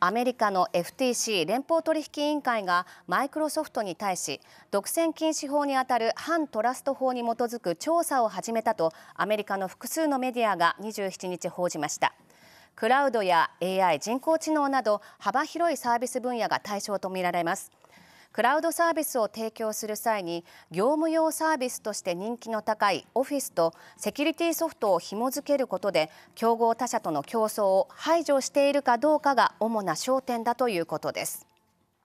アメリカの FTC 連邦取引委員会がマイクロソフトに対し独占禁止法にあたる反トラスト法に基づく調査を始めたとアメリカの複数のメディアが27日報じましたクラウドや AI 人工知能など幅広いサービス分野が対象とみられますクラウドサービスを提供する際に業務用サービスとして人気の高いオフィスとセキュリティソフトを紐付けることで競合他社との競争を排除しているかどうかが主な焦点だということです。